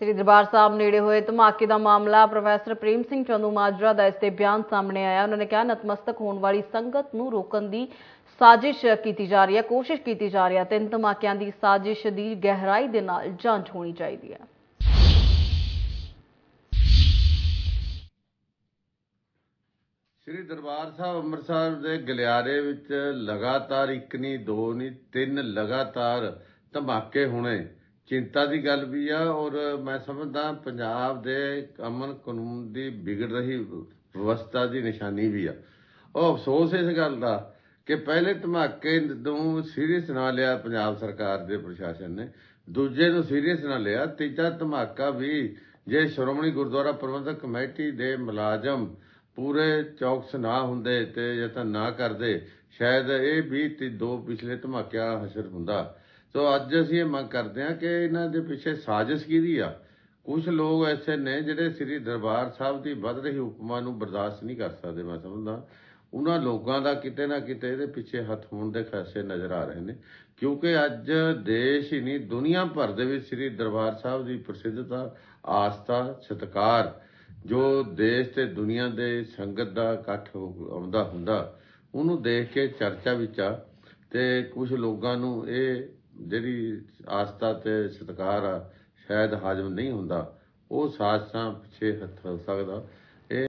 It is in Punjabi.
ਸ੍ਰੀ ਦਰਬਾਰ ਸਾਹਿਬ ਨੇੜੇ ਹੋਏ ਧਮਾਕੇ ਦਾ ਮਾਮਲਾ ਪ੍ਰੋਫੈਸਰ ਪ੍ਰੇਮ ਸਿੰਘ ਚੰਦੂ ਮਾਜਰਾ ਦਾ ਇਸ ਤੇ ਬਿਆਨ ਸਾਹਮਣੇ ਆਇਆ ਉਹਨਾਂ ਨੇ ਕਿਹਾ ਨਤਮਸਤਕ ਹੋਣ ਵਾਲੀ ਸੰਗਤ ਨੂੰ ਰੋਕਣ ਦੀ ਸਾਜ਼ਿਸ਼ ਕੀਤੀ ਜਾ ਰਹੀ ਹੈ ਕੋਸ਼ਿਸ਼ ਕੀਤੀ ਜਾ ਰਹੀ ਹੈ ਤਿੰਨ ਧਮਾਕਿਆਂ ਦੀ ਸਾਜ਼ਿਸ਼ ਦੀ ਗਹਿਰਾਈ ਦੇ ਨਾਲ ਜਾਂਚ ਹੋਣੀ ਚਾਹੀਦੀ ਹੈ ਸ੍ਰੀ ਦਰਬਾਰ ਸਾਹਿਬ ਅੰਮ੍ਰਿਤਸਰ ਦੇ ਗਲਿਆਰੇ ਵਿੱਚ ਲਗਾਤਾਰ ਇੱਕ ਨਹੀਂ ਦੋ ਨਹੀਂ ਤਿੰਨ ਲਗਾਤਾਰ ਧਮਾਕੇ ਹੋਣੇ ਚਿੰਤਾ ਦੀ ਗੱਲ ਵੀ ਆ ਔਰ ਮੈਂ ਸਮਝਦਾ ਪੰਜਾਬ ਦੇ ਅਮਨ ਕਾਨੂੰਨ ਦੀ ਵਿਗੜ ਰਹੀ ਵਿਵਸਥਾ ਦੀ ਨਿਸ਼ਾਨੀ ਵੀ ਆ ਉਹ ਅਫਸੋਸ ਇਸ ਗੱਲ ਦਾ ਕਿ ਪਹਿਲੇ ਧਮਾਕੇ ਨੂੰ ਸੀਰੀਅਸ ਨਾ ਲਿਆ ਪੰਜਾਬ ਸਰਕਾਰ ਦੇ ਪ੍ਰਸ਼ਾਸਨ ਨੇ ਦੂਜੇ ਨੂੰ ਸੀਰੀਅਸ ਨਾ ਲਿਆ ਤੀਜਾ ਧਮਾਕਾ ਵੀ ਜੇ ਸ਼੍ਰੋਮਣੀ ਗੁਰਦੁਆਰਾ ਪ੍ਰਬੰਧਕ ਕਮੇਟੀ ਦੇ ਮੁਲਾਜ਼ਮ ਪੂਰੇ ਚੌਕਸ ਨਾ ਹੁੰਦੇ ਤੇ ਯਤਨ ਨਾ ਕਰਦੇ ਸ਼ਾਇਦ ਇਹ ਵੀ ਤੇ ਦੋ ਪਿਛਲੇ ਧਮਾਕਿਆਂ ਹਸ਼ਰ ਹੁੰਦਾ ਸੋ ਅੱਜ ਅਸੀਂ ਇਹ ਮੰਗ ਕਰਦੇ ਹਾਂ ਕਿ ਇਹਨਾਂ ਦੇ ਪਿੱਛੇ ਸਾਜ਼ਿਸ਼ ਕੀਤੀ ਆ ਕੁਝ ਲੋਕ ਐਸੇ ਨੇ ਜਿਹੜੇ ਸ੍ਰੀ ਦਰਬਾਰ ਸਾਹਿਬ ਦੀ ਵੱਧ ਰਹੀ ਹੁਕਮਾਂ ਨੂੰ ਬਰਦਾਸ਼ਤ ਨਹੀਂ ਕਰ ਸਕਦੇ ਮੈਂ ਸਮਝਦਾ ਉਹਨਾਂ ਲੋਕਾਂ ਦਾ ਕਿਤੇ ਨਾ ਕਿਤੇ ਇਹਦੇ ਪਿੱਛੇ ਹੱਥ ਹੋਣ ਦੇ ਖਾਸੇ ਨਜ਼ਰ ਆ ਰਹੇ ਨੇ ਕਿਉਂਕਿ ਅੱਜ ਦੇਸ਼ ਹੀ ਨਹੀਂ ਦੁਨੀਆ ਭਰ ਦੇ ਵਿੱਚ ਸ੍ਰੀ ਦਰਬਾਰ ਸਾਹਿਬ ਦੀ ਪ੍ਰਸਿੱਧਤਾ ਆਸਥਾ ਸਤਕਾਰ ਜੋ ਦੇਸ਼ ਤੇ ਦੁਨੀਆ ਦੇ ਸੰਗਤ ਦਾ ਇਕੱਠ ਆਉਂਦਾ ਹੁੰਦਾ ਉਹਨੂੰ ਦੇਖ ਕੇ ਚਰਚਾ ਵਿੱਚ ਆ ਤੇ ਕੁਝ ਲੋਕਾਂ ਨੂੰ ਇਹ ਜਿਹੜੀ ਆਸਤਾ ਤੇ ਸਤਕਾਰ ਆ ਸ਼ਾਇਦ ਹਾਜ਼ਮ ਨਹੀਂ ਹੁੰਦਾ ਉਹ ਸਾਜ਼ਸਾਂ ਪਿੱਛੇ ਹੱਥ ਹੋ ਸਕਦਾ